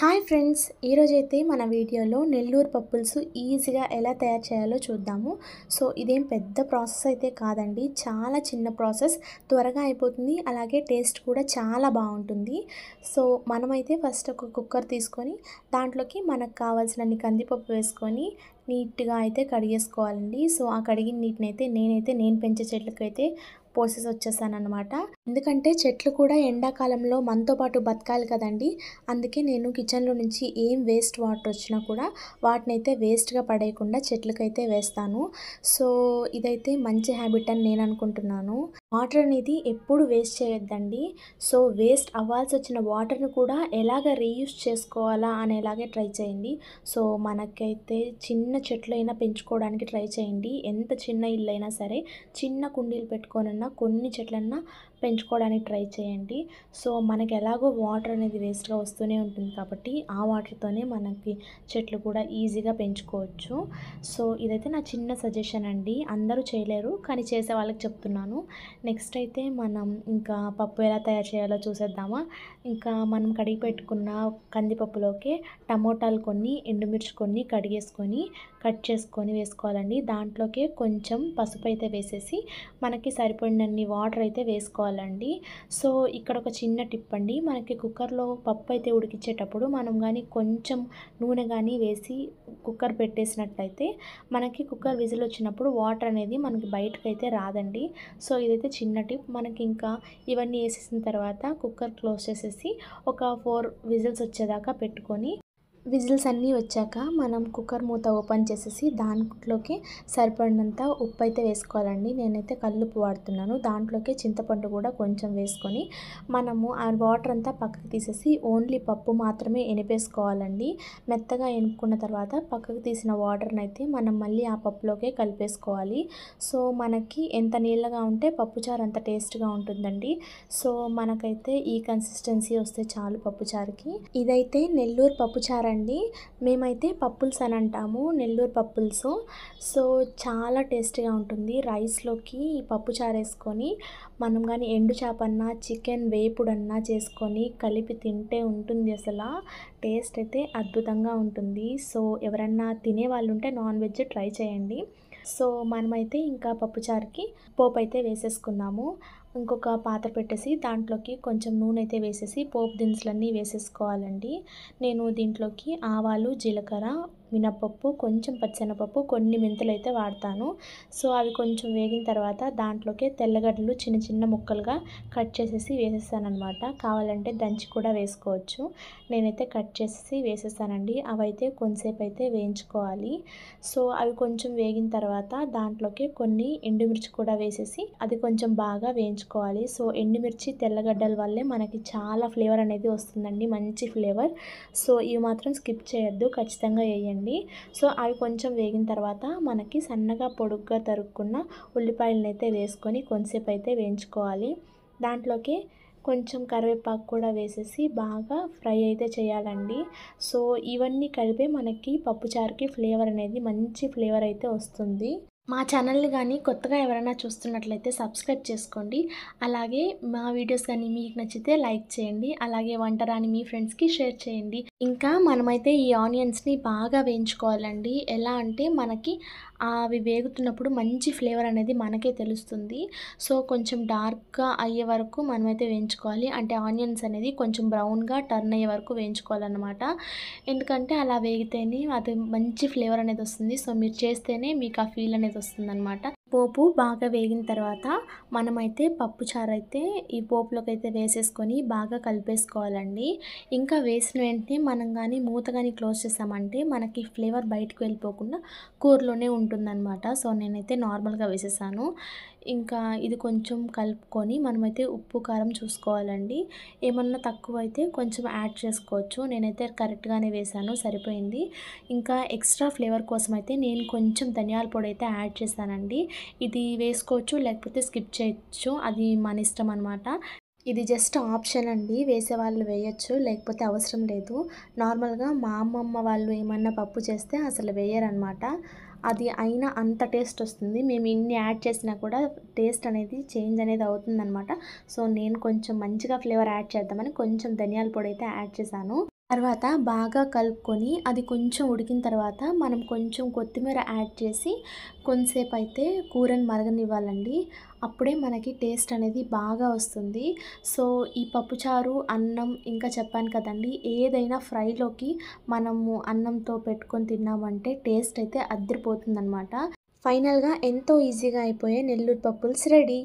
hi friends ఈరోజైతే మన వీడియోలో నెల్లూరు పప్పుల్స్ ఈజీగా ఎలా తయారు చేయాలో చూద్దాము సో ఇదేం పెద్ద ప్రాసెస్ అయితే కాదండి చాలా చిన్న ప్రాసెస్ త్వరగా అయిపోతుంది అలాగే టేస్ట్ కూడా చాలా బాగుంటుంది సో మనమైతే ఫస్ట్ ఒక కుక్కర్ తీసుకొని దాంట్లోకి మనకు కావాల్సినన్ని కందిపప్పు వేసుకొని నీట్గా అయితే కడిగేసుకోవాలండి సో ఆ కడిగిన నీటిని అయితే నేనైతే నేను పెంచే చెట్లకైతే పోసేసి వచ్చేసాను అనమాట ఎందుకంటే చెట్లు కూడా ఎండాకాలంలో మనతో పాటు బతకాలి కదండి అందుకే నేను కిచెన్లో నుంచి ఏం వేస్ట్ వాటర్ వచ్చినా కూడా వాటిని అయితే వేస్ట్గా పడేయకుండా చెట్లకైతే వేస్తాను సో ఇదైతే మంచి హ్యాబిట్ అని నేను అనుకుంటున్నాను వాటర్ అనేది ఎప్పుడు వేస్ట్ చేయొద్దండి సో వేస్ట్ అవ్వాల్సి వచ్చిన వాటర్ని కూడా ఎలాగ రీయూస్ చేసుకోవాలా అనేలాగే ట్రై చేయండి సో మనకైతే చిన్న చెట్లు అయినా పెంచుకోవడానికి ట్రై చేయండి ఎంత చిన్న ఇల్లు అయినా సరే చిన్న కుండీలు పెట్టుకోనన్నా కొన్ని చెట్లన్నా పెంచు పెంచుకోవడానికి ట్రై చేయండి సో మనకి ఎలాగో వాటర్ అనేది వేస్ట్గా వస్తూనే ఉంటుంది కాబట్టి ఆ వాటర్తోనే మనకి చెట్లు కూడా ఈజీగా పెంచుకోవచ్చు సో ఇదైతే నా చిన్న సజెషన్ అండి అందరూ చేయలేరు కానీ చేసే వాళ్ళకి చెప్తున్నాను నెక్స్ట్ అయితే మనం ఇంకా పప్పు ఎలా తయారు చేయాలో చూసేద్దామా ఇంకా మనం కడిగి పెట్టుకున్న కందిపప్పులోకి టమోటాలు కొన్ని ఎండుమిర్చి కొన్ని కడిగేసుకొని కట్ చేసుకొని వేసుకోవాలండి దాంట్లోకే కొంచెం పసుపు అయితే వేసేసి మనకి సరిపడినన్ని వాటర్ అయితే వేసుకోవాలండి కావాలండి సో ఇక్కడ ఒక చిన్న టిప్ అండి మనకి కుక్కర్లో పప్పు అయితే ఉడికించేటప్పుడు మనం కానీ కొంచెం నూనె కానీ వేసి కుక్కర్ పెట్టేసినట్లయితే మనకి కుక్కర్ విజిల్ వచ్చినప్పుడు వాటర్ అనేది మనకి బయటకైతే అయితే రాదండి సో ఇదైతే చిన్న టిప్ మనకి ఇంకా ఇవన్నీ వేసేసిన తర్వాత కుక్కర్ క్లోజ్ చేసేసి ఒక ఫోర్ విజిల్స్ వచ్చేదాకా పెట్టుకొని విజిల్స్ అన్నీ వచ్చాక మనం కుక్కర్ మూత ఓపెన్ చేసేసి దాంట్లోకి సరిపడినంత ఉప్పు అయితే వేసుకోవాలండి నేనైతే కల్లుపు వాడుతున్నాను దాంట్లోకి చింతపండు కూడా కొంచెం వేసుకొని మనము ఆ వాటర్ అంతా పక్కకు తీసేసి ఓన్లీ పప్పు మాత్రమే ఎనిపేసుకోవాలండి మెత్తగా ఎనుక్కున్న తర్వాత పక్కకు తీసిన వాటర్ని అయితే మనం మళ్ళీ ఆ పప్పులోకే కలిపేసుకోవాలి సో మనకి ఎంత నీళ్ళగా ఉంటే పప్పుచారు అంత టేస్ట్గా ఉంటుందండి సో మనకైతే ఈ కన్సిస్టెన్సీ వస్తే చాలు పప్పుచారుకి ఇదైతే నెల్లూరు పప్పుచారు అండి మేమైతే పప్పుల్స్ అని అంటాము నెల్లూరు పప్పుల్స్ సో చాలా టేస్టీగా ఉంటుంది రైస్లోకి పప్పు చారేసుకొని మనం కానీ ఎండు చేపన్నా చికెన్ వేపుడన్నా చేసుకొని కలిపి తింటే ఉంటుంది అసలు టేస్ట్ అయితే అద్భుతంగా ఉంటుంది సో ఎవరన్నా తినే వాళ్ళు ఉంటే నాన్ వెజ్ ట్రై చేయండి సో మనమైతే ఇంకా పప్పుచారుకి పోపు అయితే వేసేసుకుందాము ఇంకొక పాత్ర పెట్టేసి దాంట్లోకి కొంచెం నూనె అయితే వేసేసి పోపు దినుసులన్నీ వేసేసుకోవాలండి నేను దీంట్లోకి ఆవాలు జీలకర్ర మినపప్పు కొంచెం పచ్చెనపప్పు కొన్ని మెంతులు అయితే వాడతాను సో అవి కొంచెం వేగిన తర్వాత దాంట్లోకి తెల్లగడ్డలు చిన్న చిన్న ముక్కలుగా కట్ చేసేసి అనమాట కావాలంటే దంచి కూడా వేసుకోవచ్చు నేనైతే కట్ చేసేసి వేసేసానండి అవైతే కొంతసేపు అయితే వేయించుకోవాలి సో అవి కొంచెం వేగిన తర్వాత దాంట్లోకి కొన్ని ఎండుమిర్చి కూడా వేసేసి అది కొంచెం బాగా వేయించుకోవాలి సో ఎండుమిర్చి తెల్లగడ్డల వల్లే మనకి చాలా ఫ్లేవర్ అనేది వస్తుందండి మంచి ఫ్లేవర్ సో ఇవి మాత్రం స్కిప్ చేయొద్దు ఖచ్చితంగా వేయండి కదండి సో అవి కొంచెం వేగిన తర్వాత మనకి సన్నగా పొడుగ్గా తరుక్కున్న ఉల్లిపాయలను అయితే వేసుకొని కొంతసేపు అయితే వేయించుకోవాలి దాంట్లోకి కొంచెం కరివేపాకు కూడా వేసేసి బాగా ఫ్రై అయితే చేయాలండి సో ఇవన్నీ కలిపే మనకి పప్పుచారుకి ఫ్లేవర్ అనేది మంచి ఫ్లేవర్ అయితే వస్తుంది మా ఛానల్ని కానీ కొత్తగా ఎవరైనా చూస్తున్నట్లయితే సబ్స్క్రైబ్ చేసుకోండి అలాగే మా వీడియోస్ కానీ మీకు నచ్చితే లైక్ చేయండి అలాగే వంటరాని మీ ఫ్రెండ్స్కి షేర్ చేయండి ఇంకా మనమైతే ఈ ఆనియన్స్ని బాగా వేయించుకోవాలండి ఎలా అంటే మనకి అవి వేగుతున్నప్పుడు మంచి ఫ్లేవర్ అనేది మనకే తెలుస్తుంది సో కొంచెం డార్క్గా అయ్యే వరకు మనమైతే వేయించుకోవాలి అంటే ఆనియన్స్ అనేది కొంచెం బ్రౌన్గా టర్న్ అయ్యే వరకు వేయించుకోవాలన్నమాట ఎందుకంటే అలా వేగితేనే అది మంచి ఫ్లేవర్ అనేది వస్తుంది సో మీరు చేస్తేనే మీకు ఆ ఫీల్ అనేది వస్తుందన్నమాట పోపు బాగా వేగిన తర్వాత మనమైతే పప్పు చారు అయితే ఈ పోపులోకి అయితే వేసేసుకొని బాగా కలిపేసుకోవాలండి ఇంకా వేసిన వెంటనే మనం కానీ మూత కానీ క్లోజ్ చేసామంటే మనకి ఫ్లేవర్ బయటకు వెళ్ళిపోకుండా కూరలోనే ఉంటుందన్నమాట సో నేనైతే నార్మల్గా వేసేసాను ఇంకా ఇది కొంచెం కలుపుకొని మనమైతే ఉప్పు కారం చూసుకోవాలండి ఏమన్నా తక్కువ అయితే కొంచెం యాడ్ చేసుకోవచ్చు నేనైతే కరెక్ట్గానే వేశాను సరిపోయింది ఇంకా ఎక్స్ట్రా ఫ్లేవర్ కోసం అయితే నేను కొంచెం ధనియాల పొడి అయితే యాడ్ చేశానండి ఇది వేసుకోవచ్చు లేకపోతే స్కిప్ చేయొచ్చు అది మన ఇష్టం అనమాట ఇది జస్ట్ ఆప్షన్ అండి వేసే వాళ్ళు వేయచ్చు లేకపోతే అవసరం లేదు నార్మల్గా మా అమ్మమ్మ వాళ్ళు ఏమన్నా పప్పు చేస్తే అసలు వేయరనమాట అది అయినా అంత టేస్ట్ వస్తుంది మేము ఇన్ని యాడ్ చేసినా కూడా టేస్ట్ అనేది చేంజ్ అనేది అవుతుందనమాట సో నేను కొంచెం మంచిగా ఫ్లేవర్ యాడ్ చేద్దామని కొంచెం ధనియాల పొడి అయితే యాడ్ చేశాను తర్వాత బాగా కలుపుకొని అది కొంచెం ఉడికిన తర్వాత మనం కొంచెం కొత్తిమీర యాడ్ చేసి కొంతసేపు అయితే కూరని మరగనివ్వాలండి అప్పుడే మనకి టేస్ట్ అనేది బాగా వస్తుంది సో ఈ పప్పుచారు అన్నం ఇంకా చెప్పాను కదండి ఏదైనా ఫ్రైలోకి మనము అన్నంతో పెట్టుకొని తిన్నామంటే టేస్ట్ అయితే అద్దరిపోతుందనమాట ఫైనల్గా ఎంతో ఈజీగా అయిపోయే నెల్లూరు పప్పులు రెడీ